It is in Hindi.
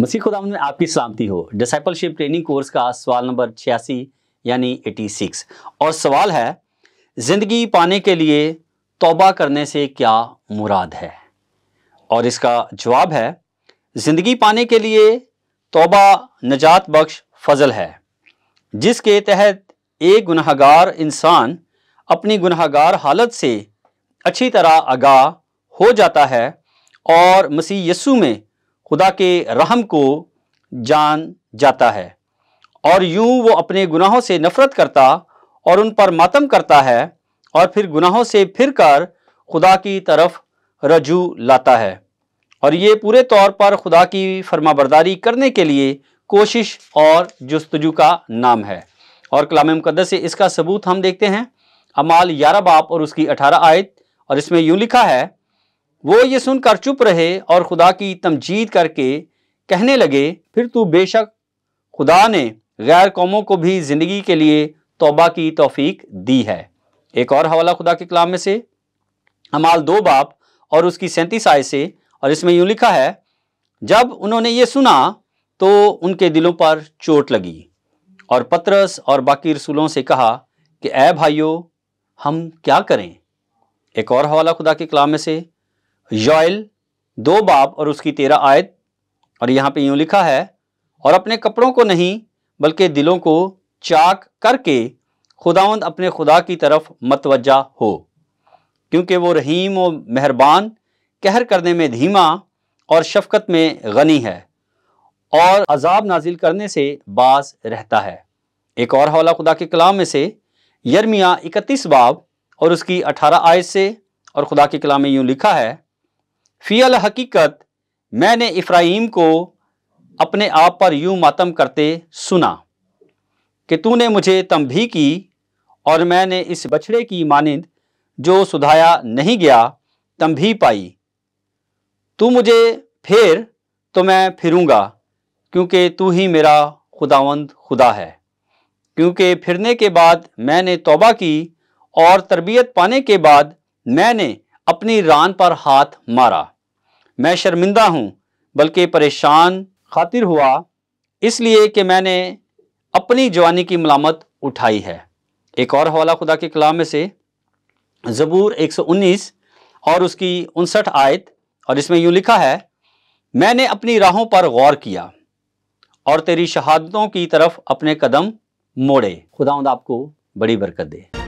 मसीह खुदाम में आपकी सलामती हो डिसाइपलशिप ट्रेनिंग कोर्स का सवाल नंबर छियासी यानी 86 और सवाल है ज़िंदगी पाने के लिए तौबा करने से क्या मुराद है और इसका जवाब है ज़िंदगी पाने के लिए तौबा नजात बख्श फजल है जिसके तहत एक गुनहगार इंसान अपनी गुनहगार हालत से अच्छी तरह आगाह हो जाता है और मसीह यसु में खुदा के रहम को जान जाता है और यूं वो अपने गुनाहों से नफ़रत करता और उन पर मातम करता है और फिर गुनाहों से फिर कर खुदा की तरफ रजू लाता है और ये पूरे तौर पर खुदा की फरमाबरदारी करने के लिए कोशिश और जस्तजू का नाम है और कलाम मुकदस से इसका सबूत हम देखते हैं अमाल ग्यारह बाप और उसकी अठारह आयत और इसमें यूँ लिखा है वो ये सुनकर चुप रहे और खुदा की तमजीद करके कहने लगे फिर तू बेशक खुदा ने गैर कौमों को भी ज़िंदगी के लिए तोबा की तोफ़ीक दी है एक और हवाला खुदा के कलाम में से हमाल दो बाप और उसकी सैंतीस आय से और इसमें यूं लिखा है जब उन्होंने ये सुना तो उनके दिलों पर चोट लगी और पत्रस और बाकी रसूलों से कहा कि ए भाइयों हम क्या करें एक और हवाला खुदा के कलाम में से योयल दो बाब और उसकी तेरह आयत और यहाँ पे यूँ लिखा है और अपने कपड़ों को नहीं बल्कि दिलों को चाक करके खुदावंद अपने खुदा की तरफ मतवजा हो क्योंकि वो रहीम व मेहरबान कहर करने में धीमा और शफकत में गनी है और अजाब नाजिल करने से बाज रहता है एक और हवाला खुदा के कलाम में से यरमिया इकतीस बाब और उसकी अठारह आयत से और खुदा के कलाम में यूँ लिखा है फ़ियल हकीकत मैंने इफ़्राहीम को अपने आप पर यूं मातम करते सुना कि तूने मुझे भी की और मैंने इस बछड़े की मानंद जो सुधाया नहीं गया भी पाई तू मुझे फेर तो मैं फिरूंगा क्योंकि तू ही मेरा खुदावंद खुदा है क्योंकि फिरने के बाद मैंने तौबा की और तरबियत पाने के बाद मैंने अपनी रान पर हाथ मारा मैं शर्मिंदा हूं बल्कि परेशान खातिर हुआ इसलिए कि मैंने अपनी जवानी की मलामत उठाई है एक और हवाला खुदा के कलाम में से ज़बूर 119 और उसकी उनसठ आयत और इसमें यूं लिखा है मैंने अपनी राहों पर गौर किया और तेरी शहादतों की तरफ अपने कदम मोड़े खुदावंद आपको बड़ी बरकत दे